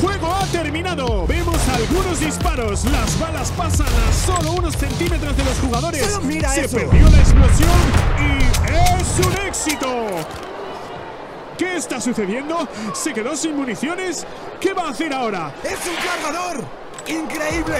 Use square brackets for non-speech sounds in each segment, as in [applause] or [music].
juego ha terminado. Vemos algunos disparos. Las balas pasan a solo unos centímetros de los jugadores. Se perdió la explosión y es un éxito. ¿Qué está sucediendo? ¿Se quedó sin municiones? ¿Qué va a hacer ahora? ¡Es un cargador! ¡Increíble!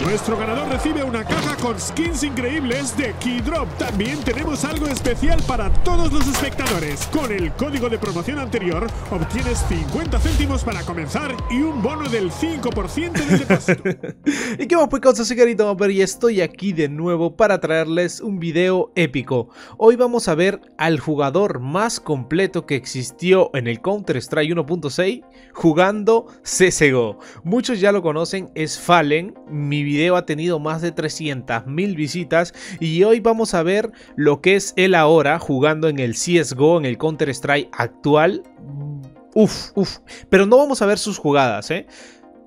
Nuestro ganador recibe una caja con skins increíbles de Keydrop. También tenemos algo especial para todos los espectadores. Con el código de promoción anterior obtienes 50 céntimos para comenzar y un bono del 5% de depósito. [laughs] y qué más pues soy Carito y estoy aquí de nuevo para traerles un video épico. Hoy vamos a ver al jugador más completo que existió en el Counter-Strike 1.6 jugando CSGO. Muchos ya lo conocen, es Fallen, mi video ha tenido más de 300.000 visitas y hoy vamos a ver lo que es él ahora jugando en el CSGO, en el Counter-Strike actual. Uf, uf. Pero no vamos a ver sus jugadas, ¿eh?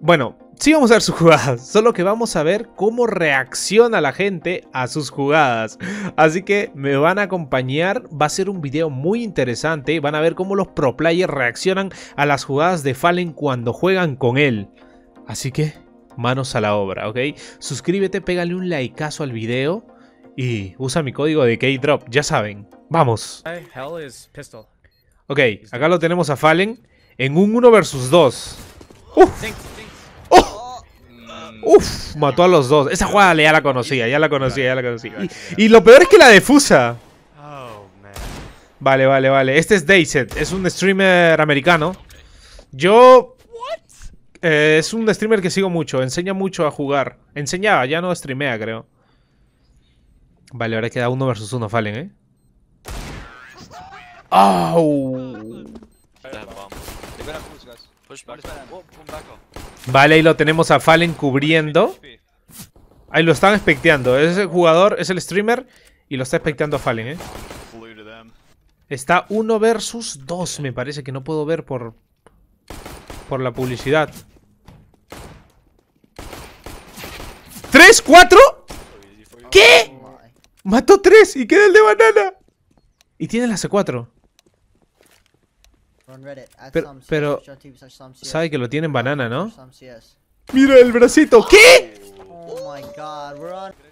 Bueno, sí vamos a ver sus jugadas, [laughs] solo que vamos a ver cómo reacciona la gente a sus jugadas. Así que me van a acompañar, va a ser un video muy interesante, van a ver cómo los pro players reaccionan a las jugadas de Fallen cuando juegan con él. Así que manos a la obra, ¿ok? Suscríbete, pégale un likeazo al video y usa mi código de K-Drop, ya saben. ¡Vamos! Ok, acá lo tenemos a Fallen en un 1 versus 2. ¡Uf! Mató a los dos. Esa jugada ya la conocía, ya la conocía, ya la conocía. Y, lo peor es que la defusa. Oh, vale, vale, vale. Este es Dayset, es un streamer americano. Yo eh, es un streamer que sigo mucho, enseña mucho a jugar. Enseñaba, ya no streamea, creo. Vale, ahora queda uno versus uno, Fallen, ¿eh? Vale, ahí lo tenemos a Fallen cubriendo. Ahí lo están especteando. Es el jugador, es el streamer y lo está especteando a Fallen, ¿eh? Está uno versus dos, me parece que no puedo ver por por la publicidad. ¿Tres? ¿Cuatro? ¿Qué? Mató tres y queda el de banana. Y tiene la C4. Pero, sabe que lo tiene en banana, ¿no? Mira el bracito. Oh. ¿Qué? Oh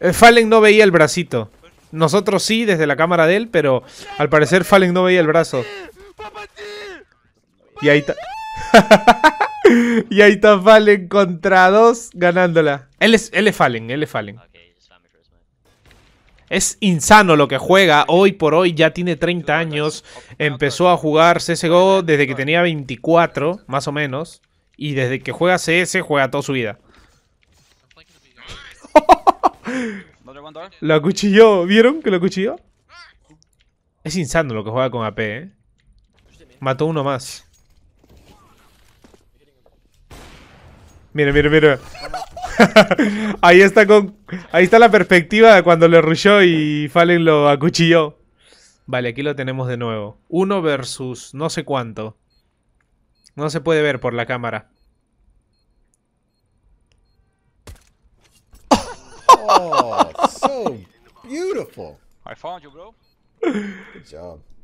eh, Fallen no veía el bracito. Nosotros sí, desde la cámara de él, pero al parecer Fallen no veía el brazo. Y ahí está. [laughs] y ahí está Fallen contra dos ganándola. Él es, él Fallen, él es Fallen. Es insano lo que juega. Hoy por hoy ya tiene 30 años. Empezó a jugar CSGO desde que tenía 24, más o menos. Y desde que juega CS, juega toda su vida. [laughs] lo acuchilló. ¿Vieron que lo acuchilló? Es insano lo que juega con AP, ¿eh? Mató uno más. Mira, mira, mira. [laughs] ahí está con. Ahí está la perspectiva de cuando le ruyó y Fallen lo acuchilló. Vale, aquí lo tenemos de nuevo. Uno versus no sé cuánto. No se puede ver por la cámara. Oh,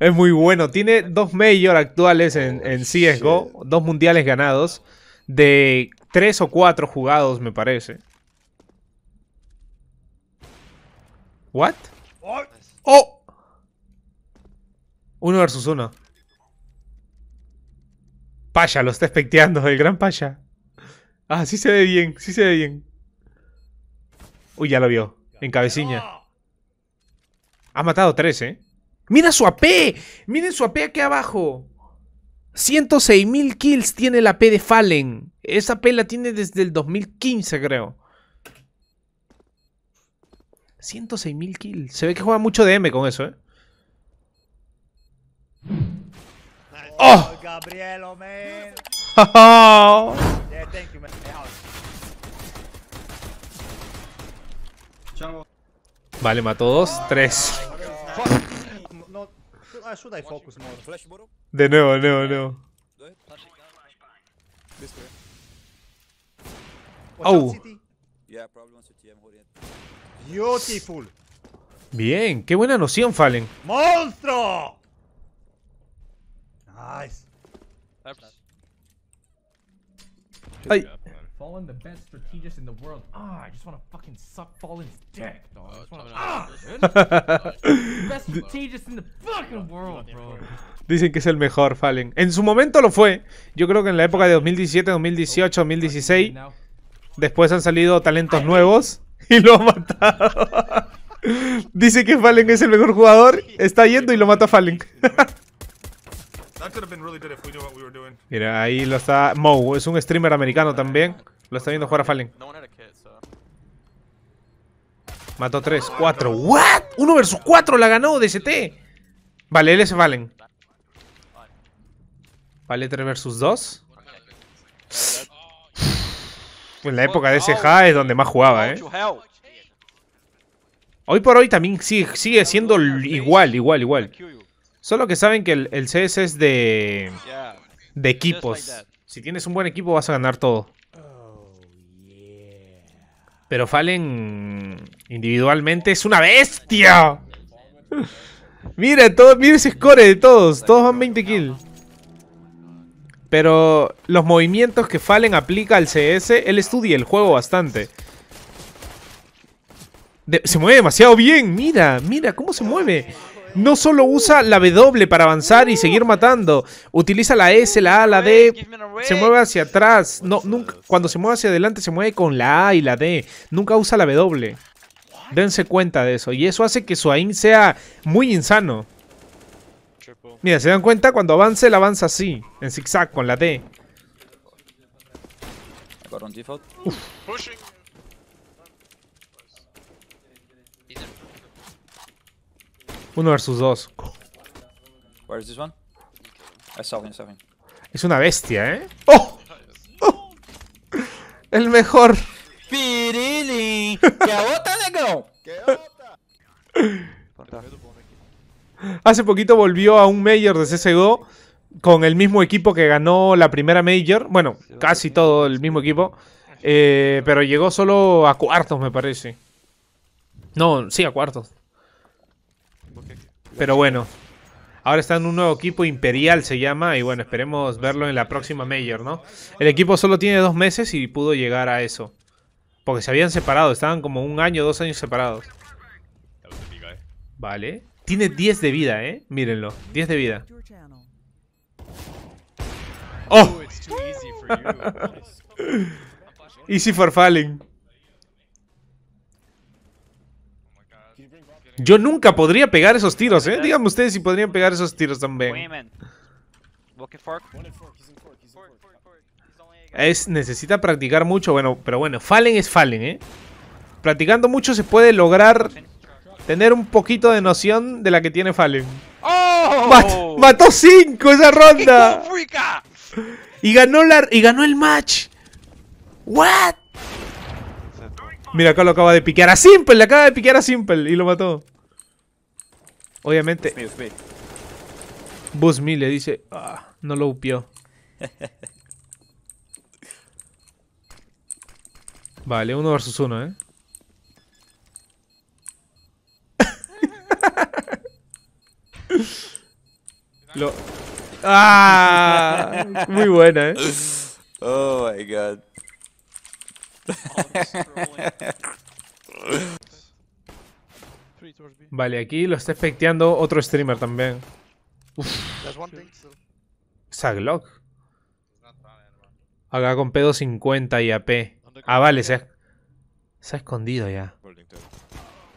es muy bueno. Tiene dos major actuales en, en CSGO, dos mundiales ganados de tres o cuatro jugados, me parece. ¿What? ¡Oh! Uno versus uno. Paya, lo está especteando, el gran Paya. Ah, sí se ve bien, sí se ve bien. Uy, ya lo vio. En cabecinha. Ha matado tres, ¿eh? ¡Mira su AP! ¡Miren su AP aquí abajo! 106.000 kills tiene la AP de Fallen. Esa pela tiene desde el 2015, creo. 106.000 kills. Se ve que juega mucho DM con eso, ¿eh? ¡Oh! ¡Oh! Gabrielo, man. [laughs] Yeah, thank you, man. Vale, mató dos, tres. De nuevo, de nuevo, de nuevo. Eh. Oh. Beautiful. Bien, qué buena noción, Fallen. ¡Monstruo! Nice. Ay. Fallen, the best strategist in the world. Ah, I just want to fucking suck Fallen's dick, dog. Oh, ah! [laughs] best strategist in the fucking world, bro. Dicen que es el mejor, Fallen. En su momento lo fue. Yo creo que en la época de 2017, 2018, 2016. Después han salido talentos nuevos [laughs] y lo ha matado. Dice que Fallen es el mejor jugador, está yendo y lo mata Fallen. Mira, ahí lo está Mo, es un streamer americano eh, también. Lo está viendo jugar a Fallen. Mató 3, 4. ¿What? 1 versus 4 la ganó DST. Vale, él es Fallen. Vale 3 versus 2 en la época de ese es donde más jugaba, ¿eh? Hoy por hoy también sigue, siendo igual, igual, igual. Solo que saben que el, CS es de, de equipos. Si tienes un buen equipo vas a ganar todo. Pero Fallen individualmente es una bestia. [laughs] mira, todo, mira ese score de todos. Todos van 20 kills. Pero los movimientos que Fallen aplica al CS, él estudia el juego bastante. se mueve demasiado bien, mira, mira cómo se mueve. No solo usa la W para avanzar y seguir matando, utiliza la S, la A, la D, se mueve hacia atrás. No, nunca, cuando se mueve hacia adelante se mueve con la A y la D, nunca usa la W. Dense cuenta de eso, y eso hace que su sea muy insano. Mira, se dan cuenta, cuando avance, él avanza así, en zigzag, con la T. Uf. Uno versus dos. Where is this one? I Es una bestia, ¿eh? ¡Oh! ¡Oh! [laughs] El mejor. Pirili. [laughs] ¡Qué bota, negro! ¡Qué bota! Hace poquito volvió a un Major de CSGO con el mismo equipo que ganó la primera Major. Bueno, casi todo el mismo equipo. Eh, pero llegó solo a cuartos, me parece. No, sí, a cuartos. Pero bueno. Ahora está en un nuevo equipo, Imperial se llama, y bueno, esperemos verlo en la próxima Major, ¿no? El equipo solo tiene dos meses y pudo llegar a eso. Porque se habían separado, estaban como un año, dos años separados. ¿eh? Vale. Tiene 10 de vida, ¿eh? Mírenlo. 10 de vida. ¡Oh! oh easy for falling. Yo nunca podría pegar esos tiros, ¿eh? Díganme ustedes si podrían pegar esos tiros también. Es, necesita practicar mucho, bueno, pero bueno, Fallen es Fallen, ¿eh? Practicando mucho se puede lograr tener un poquito de noción de la que tiene Fallen. ¡Oh! mató 5 esa ronda. Y ganó, la, y ganó el match. ¿What? Mira, acá lo acaba de piquear a Simple. Le acaba de piquear a Simple y lo mató. Obviamente. le dice. Ah, no lo upió. [laughs] vale, uno versus uno, eh. Lo... ¡Ah! Muy buena, ¿eh? Oh my god. Vale, aquí lo está expecteando otro streamer también. Saglock. Acá con pedo 50 y AP. Ah, vale, se ha, escondido ya.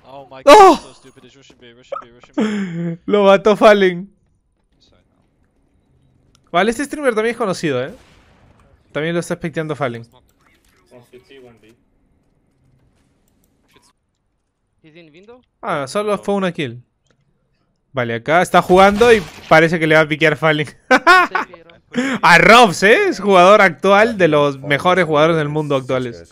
Oh, ¡Oh! [laughs] Lo mató Fallen. Vale, este streamer también es conocido, ¿eh? También lo está expectando Fallen. Ah, solo fue una kill. Vale, acá está jugando y parece que le va a piquear Fallen. [laughs] a Robs, ¿eh? Es jugador actual de los mejores jugadores del mundo actuales.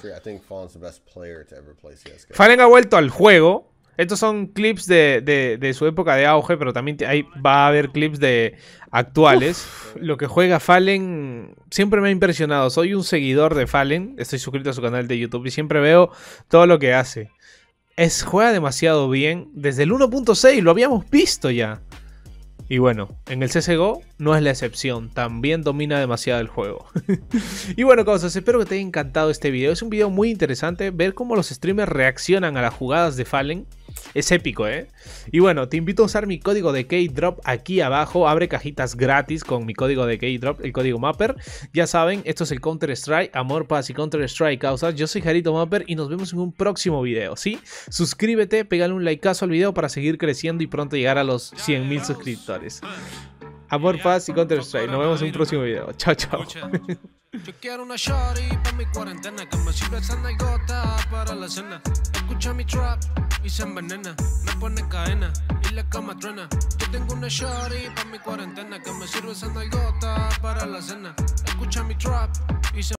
Fallen ha vuelto al juego estos son clips de, su época de auge, pero también hay, va a haber clips de actuales. Lo que juega Fallen siempre me ha impresionado. Soy un seguidor de Fallen, estoy suscrito a su canal de YouTube y siempre veo todo lo que hace. Es, juega demasiado bien. Desde el 1.6 lo habíamos visto ya. Y bueno, en el CSGO no es la excepción, también domina demasiado el juego. [laughs] y bueno, cosas, espero que te haya encantado este video. Es un video muy interesante ver cómo los streamers reaccionan a las jugadas de Fallen. Es épico, ¿eh? Y bueno, te invito a usar mi código de k aquí abajo. Abre cajitas gratis con mi código de K-Drop, el código Mapper. Ya saben, esto es el Counter-Strike, Amor, Paz y Counter-Strike Causas. Yo soy Jarito Mapper y nos vemos en un próximo video, ¿sí? Suscríbete, pégale un likeazo al video para seguir creciendo y pronto llegar a los 100.000 suscriptores. Amor, paz y Counter-Strike. Nos vemos en un próximo video. Chao, chao. la Escucha y se envenena. Me pone cadena y la cama truena. Yo tengo una shorty para mi cuarentena que me sirve esa gota para la cena. Escucha mi trap y se